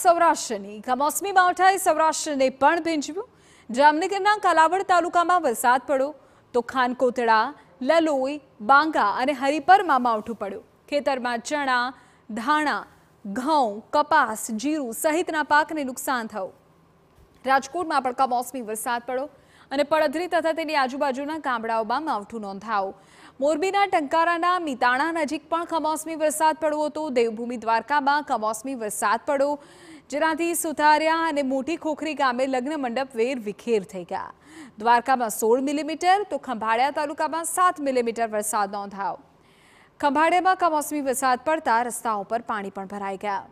સૌરાષ્ટ્રની કમોસમી માવઠાએ સૌરાષ્ટ્રને પણ ભીંજવ્યું જામનગરના કાલાવડ તાલુકામાં વરસાદ પડ્યો તો ખાનકોતડા લલોઈ બાંગા અને હરિપરમાં માવઠું પડ્યું ખેતરમાં ચણા ધાણા ઘઉં કપાસ જીરું સહિતના પાકને નુકસાન થયું રાજકોટમાં પણ કમોસમી વરસાદ પડ્યો અને પડધરી તથા તેની આજુબાજુના ગામડાઓમાં માવઠું નોંધાયું મોરબીના ટંકારાના મિતાણા નજીક પણ કમોસમી વરસાદ પડ્યો હતો દેવભૂમિ દ્વારકામાં કમોસમી વરસાદ પડ્યો જેનાથી સુથારિયા અને મોટી ખોખરી ગામે લગ્ન મંડપ વેર વિખેર થઈ ગયા દ્વારકામાં સોળ મિલીમીટર તો ખંભાળિયા તાલુકામાં સાત મિલીમીટર વરસાદ નોંધાયો ખંભાળિયામાં કમોસમી વરસાદ પડતા રસ્તાઓ પર પાણી પણ ભરાઈ ગયા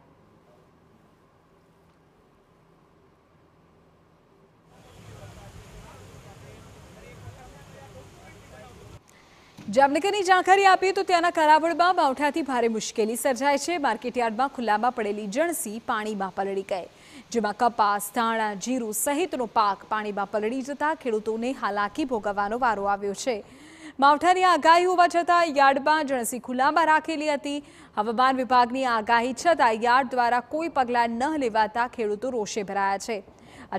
જામનગરની જાણકારી આપીએ તો ત્યાંના કરાવડમાં માવઠાથી ભારે મુશ્કેલી સર્જાય છે માર્કેટયાર્ડમાં ખુલ્લામાં પડેલી જણસી પાણીમાં પલળી ગઈ જેમાં કપાસ ધાણા જીરું સહિતનો પાક પાણીમાં પલળી જતાં ખેડૂતોને હાલાકી ભોગવવાનો વારો આવ્યો છે માવઠાની આગાહી હોવા છતાં યાર્ડમાં જણસી ખુલ્લામાં રાખેલી હતી હવામાન વિભાગની આગાહી છતાં યાર્ડ દ્વારા કોઈ પગલાં ન લેવાતા ખેડૂતો રોષે ભરાયા છે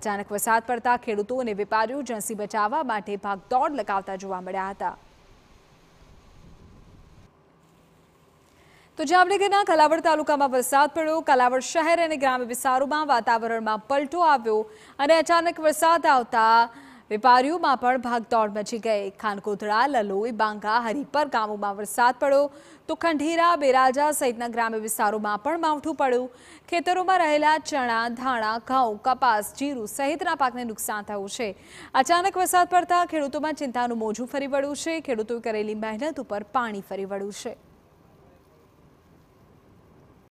અચાનક વરસાદ પડતા ખેડૂતો અને વેપારીઓ જણસી બચાવવા માટે ભાગદોડ લગાવતા જોવા મળ્યા હતા તો જામનગરના કલાવડ તાલુકામાં વરસાદ પડ્યો કલાવડ શહેર અને ગ્રામ્ય વિસ્તારોમાં વાતાવરણમાં પલટો આવ્યો અને અચાનક વરસાદ આવતા વેપારીઓમાં પણ ભાગદોડ મચી ગઈ ખાનકોદરા લલોઈ બાંગા હરિપર ગામોમાં વરસાદ પડ્યો તો ખંઢીરા બેરાજા સહિતના ગ્રામ્ય વિસ્તારોમાં પણ માવઠું પડ્યું ખેતરોમાં રહેલા ચણા ધાણા ઘઉં કપાસ જીરું સહિતના પાકને નુકસાન થયું છે અચાનક વરસાદ પડતા ખેડૂતોમાં ચિંતાનું મોજું ફરી વળ્યું છે ખેડૂતોએ કરેલી મહેનત ઉપર પાણી ફરી વળ્યું છે